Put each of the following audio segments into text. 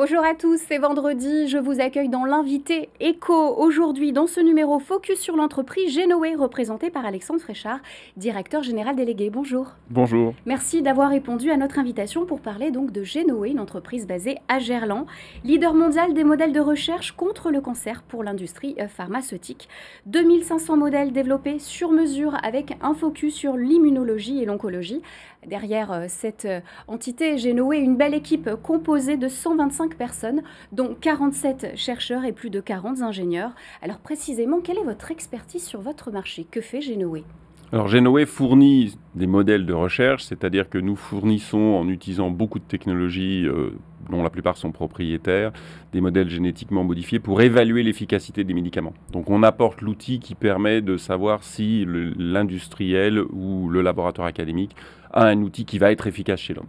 Bonjour à tous, c'est vendredi, je vous accueille dans l'invité Echo. Aujourd'hui, dans ce numéro, focus sur l'entreprise Genoé, représentée par Alexandre Fréchard, directeur général délégué. Bonjour. Bonjour. Merci d'avoir répondu à notre invitation pour parler donc de Genoé, une entreprise basée à Gerland, leader mondial des modèles de recherche contre le cancer pour l'industrie euh, pharmaceutique. 2500 modèles développés sur mesure avec un focus sur l'immunologie et l'oncologie. Derrière euh, cette euh, entité, Genoé, une belle équipe composée de 125 personnes, dont 47 chercheurs et plus de 40 ingénieurs. Alors précisément, quelle est votre expertise sur votre marché Que fait Genoé alors Genoé fournit des modèles de recherche, c'est-à-dire que nous fournissons en utilisant beaucoup de technologies euh, dont la plupart sont propriétaires, des modèles génétiquement modifiés pour évaluer l'efficacité des médicaments. Donc on apporte l'outil qui permet de savoir si l'industriel ou le laboratoire académique a un outil qui va être efficace chez l'homme.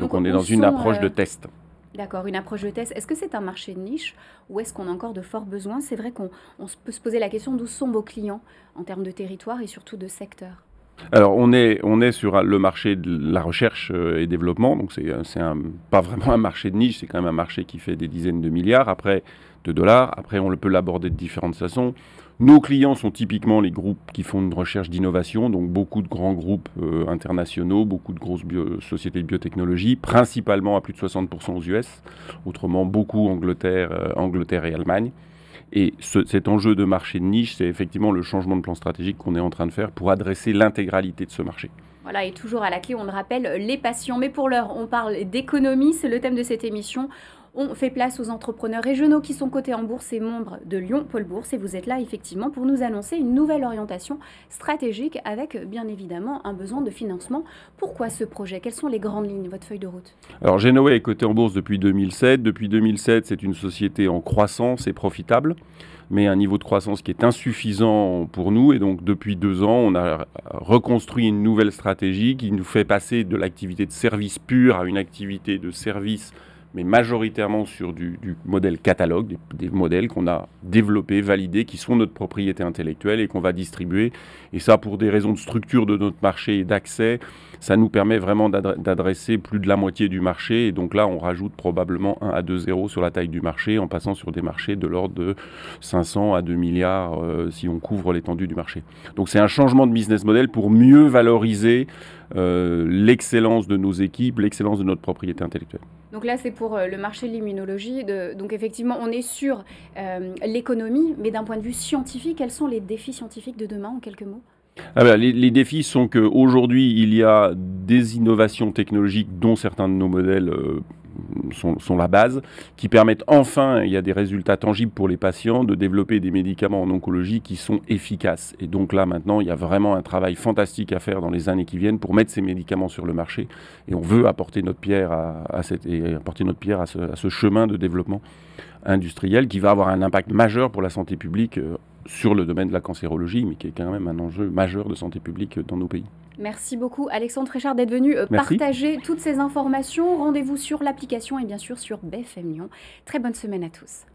Donc, on, est dans une approche euh, de test. D'accord, une approche de test. Est-ce que c'est un marché de niche ou est-ce qu'on a encore de forts besoins C'est vrai qu'on on peut se poser la question d'où sont vos clients en termes de territoire et surtout de secteur alors on est, sur le marché de la recherche euh, et développement, donc c'est euh, pas vraiment un marché de niche, c'est quand même un marché qui fait des dizaines de milliards après, de dollars. Après on peut l'aborder de différentes façons. Nos clients sont typiquement les groupes qui font une recherche d'innovation, donc beaucoup de grands groupes euh, internationaux, beaucoup de grosses sociétés de biotechnologie, principalement à plus de 60% aux US, autrement beaucoup Angleterre, Angleterre et Allemagne. Et cet enjeu de marché de niche, c'est effectivement le changement de plan stratégique qu'on est en train de faire pour adresser l'intégralité de ce marché. Voilà, et toujours à la clé, on le rappelle, les patients. Mais pour l'heure, on parle d'économie, c'est le thème de cette émission. On fait place aux entrepreneurs régionaux qui sont cotés en bourse et membres de Lyon Paul Bourse. Et vous êtes là effectivement pour nous annoncer une nouvelle orientation stratégique avec bien évidemment un besoin de financement. Pourquoi ce projet Quelles sont les grandes lignes, votre feuille de route Alors Genoa est coté en bourse depuis 2007. Depuis 2007, c'est une société en croissance et profitable mais un niveau de croissance qui est insuffisant pour nous. Et donc, depuis deux ans, on a reconstruit une nouvelle stratégie qui nous fait passer de l'activité de service pur à une activité de service mais majoritairement sur du, modèle catalogue, des, modèles qu'on a développés, validés, qui sont notre propriété intellectuelle et qu'on va distribuer. Et ça, pour des raisons de structure de notre marché et d'accès, ça nous permet vraiment d'adresser plus de la moitié du marché. Et donc là, on rajoute probablement 1 à 2 zéros sur la taille du marché en passant sur des marchés de l'ordre de 500 à 2 milliards euh, si on couvre l'étendue du marché. Donc c'est un changement de business model pour mieux valoriser euh, l'excellence de nos équipes, l'excellence de notre propriété intellectuelle. Donc là, c'est pour euh, le marché de l'immunologie. Donc effectivement, on est sur euh, l'économie, mais d'un point de vue scientifique, quels sont les défis scientifiques de demain en quelques mots ah bah, les, défis sont qu'aujourd'hui, il y a des innovations technologiques dont certains de nos modèles euh, sont, la base, qui permettent enfin, il y a des résultats tangibles pour les patients, de développer des médicaments en oncologie qui sont efficaces. Et donc là, maintenant, il y a vraiment un travail fantastique à faire dans les années qui viennent pour mettre ces médicaments sur le marché. Et on veut apporter notre pierre à, cette, apporter notre pierre à ce, chemin de développement industriel qui va avoir un impact majeur pour la santé publique euh, sur le domaine de la cancérologie, mais qui est quand même un enjeu majeur de santé publique dans nos pays. Merci beaucoup Alexandre Fréchard d'être venu euh, partager toutes ces informations. Rendez-vous sur l'application et bien sûr sur BFM Lyon. Très bonne semaine à tous.